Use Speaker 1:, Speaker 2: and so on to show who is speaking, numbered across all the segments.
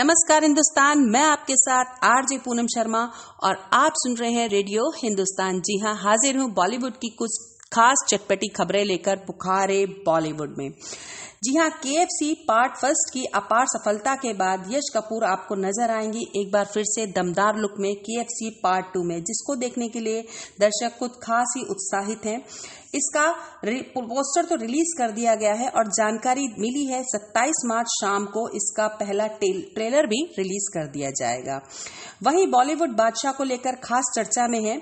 Speaker 1: नमस्कार हिंदुस्तान मैं आपके साथ आरजे पूनम शर्मा और आप सुन रहे हैं रेडियो हिंदुस्तान जी हां हाजिर हूं बॉलीवुड की कुछ खास चटपटी खबरें लेकर बुखारे बॉलीवुड में जी हाँ के पार्ट फर्स्ट की अपार सफलता के बाद यश कपूर आपको नजर आएंगी एक बार फिर से दमदार लुक में के पार्ट टू में जिसको देखने के लिए दर्शक खुद खास ही उत्साहित हैं इसका पोस्टर तो रिलीज कर दिया गया है और जानकारी मिली है 27 मार्च शाम को इसका पहला ट्रेलर भी रिलीज कर दिया जाएगा वहीं बॉलीवुड बादशाह को लेकर खास चर्चा में है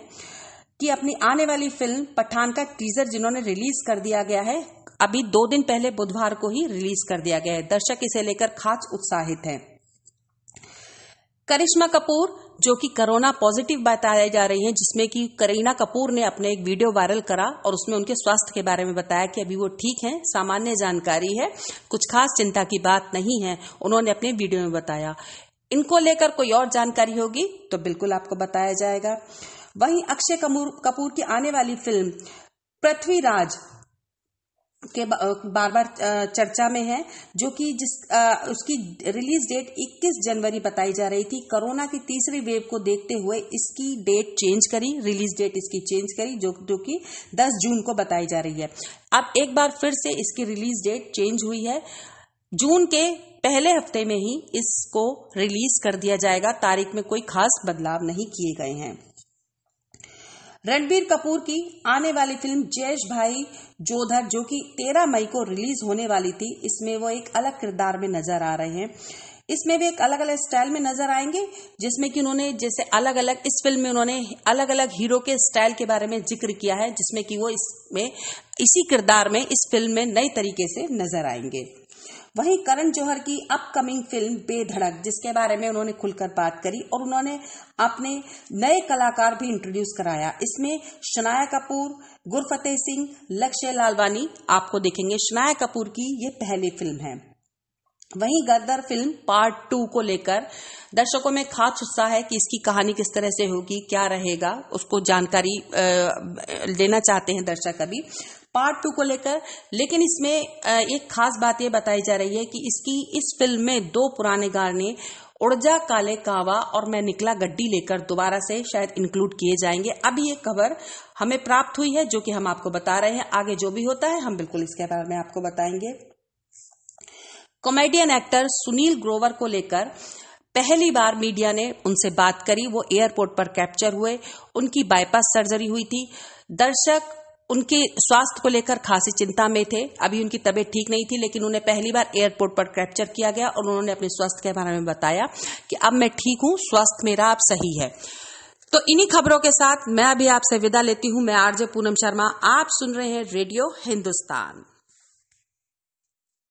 Speaker 1: कि अपनी आने वाली फिल्म पठान का टीजर जिन्होंने रिलीज कर दिया गया है अभी दो दिन पहले बुधवार को ही रिलीज कर दिया गया है दर्शक इसे लेकर खास उत्साहित हैं करिश्मा कपूर जो कि कोरोना पॉजिटिव बताया जा रही हैं जिसमें कि करीना कपूर ने अपने एक वीडियो वायरल करा और उसमें उनके स्वास्थ्य के बारे में बताया कि अभी वो ठीक हैं सामान्य जानकारी है कुछ खास चिंता की बात नहीं है उन्होंने अपने वीडियो में बताया इनको लेकर कोई और जानकारी होगी तो बिल्कुल आपको बताया जाएगा वहीं अक्षय कपूर की आने वाली फिल्म पृथ्वीराज के बार बार चर्चा में है जो कि जिस आ, उसकी रिलीज डेट 21 जनवरी बताई जा रही थी कोरोना की तीसरी वेव को देखते हुए इसकी डेट चेंज करी रिलीज डेट इसकी चेंज करी जो जो कि 10 जून को बताई जा रही है अब एक बार फिर से इसकी रिलीज डेट चेंज हुई है जून के पहले हफ्ते में ही इसको रिलीज कर दिया जाएगा तारीख में कोई खास बदलाव नहीं किए गए हैं रणबीर कपूर की आने वाली फिल्म जयेश भाई जोधर जो कि 13 मई को रिलीज होने वाली थी इसमें वो एक अलग किरदार में नजर आ रहे हैं इसमें भी एक अलग अलग स्टाइल में नजर आएंगे जिसमें कि उन्होंने जैसे अलग अलग इस फिल्म में उन्होंने अलग अलग हीरो के स्टाइल के बारे में जिक्र किया है जिसमें कि वो इसमें इसी किरदार में इस फिल्म में नए तरीके से नजर आएंगे वहीं करण जौहर की अपकमिंग फिल्म बेधड़क जिसके बारे में उन्होंने खुलकर बात करी और उन्होंने अपने नए कलाकार भी इंट्रोड्यूस कराया इसमें शनाया कपूर गुरफतेह सिंह लक्ष्य लालवानी आपको देखेंगे शनाया कपूर की ये पहली फिल्म है वहीं गर्दर फिल्म पार्ट टू को लेकर दर्शकों में खास उत्साह है कि इसकी कहानी किस तरह से होगी क्या रहेगा उसको जानकारी देना चाहते हैं दर्शक अभी पार्ट टू को लेकर लेकिन इसमें एक खास बात यह बताई जा रही है कि इसकी इस फिल्म में दो पुराने गाने उड़जा काले कावा और मैं निकला गड्डी लेकर दोबारा से शायद इंक्लूड किए जाएंगे अब ये खबर हमें प्राप्त हुई है जो कि हम आपको बता रहे हैं आगे जो भी होता है हम बिल्कुल इसके बारे में आपको बताएंगे कॉमेडियन एक्टर सुनील ग्रोवर को लेकर पहली बार मीडिया ने उनसे बात करी वो एयरपोर्ट पर कैप्चर हुए उनकी बाईपास सर्जरी हुई थी दर्शक उनके स्वास्थ्य को लेकर खासी चिंता में थे अभी उनकी तबीयत ठीक नहीं थी लेकिन उन्हें पहली बार एयरपोर्ट पर कैप्चर किया गया और उन्होंने अपने स्वास्थ्य के बारे में बताया कि अब मैं ठीक हूं स्वास्थ्य मेरा अब सही है तो इन्हीं खबरों के साथ मैं अभी आपसे विदा लेती हूं मैं आरजे पूनम शर्मा आप सुन रहे हैं रेडियो हिंदुस्तान